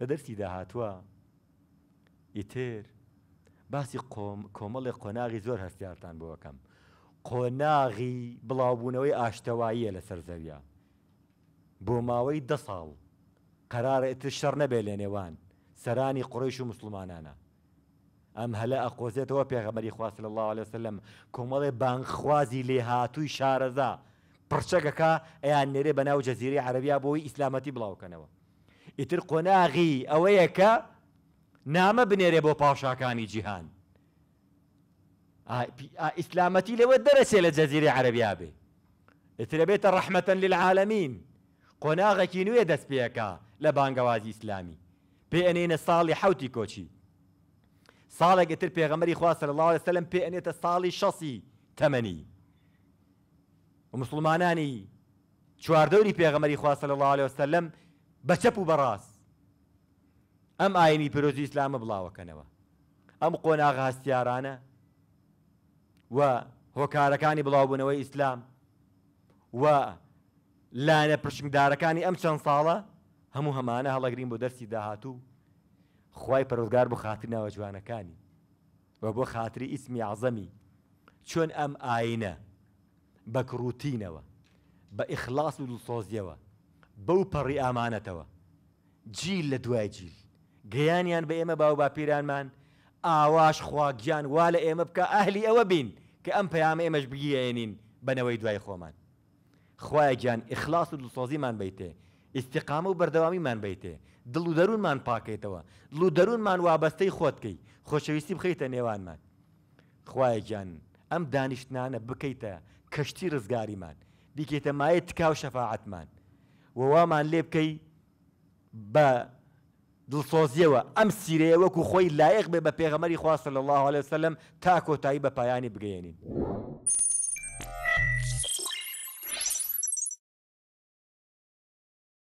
لە دەرسی داهاتوە ئیتر باسی کۆمەڵی قۆناغی زۆر هەستیارتان بۆەکەم قۆناغی بڵاوبوونەوەی ئاشتەواییە لە سەرزەویا بۆ ماوەی دە ساڵ قەرارە ئتر شەڕ نەبێ لە نێوان سەرانی قڕیش و مسلمانانە ئەم هەلە ئەقۆزێتەوە پێغەمەری خواست لە الله لەسلم کۆمەڵێ بانخوازی لێهاتووی شارەزا پرچەکەکە ئەیان نێرێ بەناو جەزیری عەربیا بۆی ئیسلامەتی بڵاوکەنەوە ئیتر قۆناغی ئەوەیە کە نامە بنێرێ بۆ پاشاکانی جیهان ئیسلامەتی آه، آه، لەوە دەرەسێ لە جەزیری عەربیا بێ ئترە بێتە ڕەحمەتەن للعاالمین قۆناغێکی نوێ دەست پێەکە لە بانگەوازی ئیسلامی پێ ئەنێنە ساڵی حوتی کۆچی صلى الله عليه وسلم بي انيت الصالي شصي تمني ومسلماناني تەمەنی بيغمري چواردەوری صلى الله عليه وسلم بەچەپ و بەڕاست ئەم ئاینی پیرۆزی ئسلامە بڵاوەکەنەوە ئەم قۆناغ هەستیارانە و هۆکارەکانی بڵاوبوونەوەی ئیسلام و لانە پرشنگدارەکانی ئەم چەند ساڵە هەموو هەمانە هەڵەگرین بۆ دەستی داهاتوو خی پەرۆزگار بۆ خاتر ناوە جوانەکانی و بۆ خاتری ئیسمی عزەمی چۆن ئەم ئاینە بە کڕوتینەوە بە ئیخلاس و دڵسۆزیەوە بەو پەڕی ئامانەتەوە جیل لە دوای جیل گەیانیان بە ئێمە باو باپیرانمان ئاواش خواگیان وا لە ئێمە بکە ئەهلی ئەوە بین کە ئەم پەیامە ئێمەش بگیێنین بنەوەی دوای خۆمان خوای گیان ئیخلاص و دڵسۆزیمان بیتێ ئیسیقامە و بەردەوامیمان بیتێ دڵ و دەروونمان پاکەیتەوە دڵ و دەروونمان وابەستەی خۆتکەی خۆشەویستی بخەیتە نێوانمان خوای گیان ئەم دانیشتانە بکەیتە کەشتی ڕزگاریمان بیکەیتە مایە تکاو شەفاعتمان ووامان لێ بکەی بە دڵسۆزیەوە ئەم سیرەیە وەکو خۆی لایەق بێ بە پێغەمەری خواستە لە الله عليه وسلم تا کۆتایی بە پایانی بگەێنین.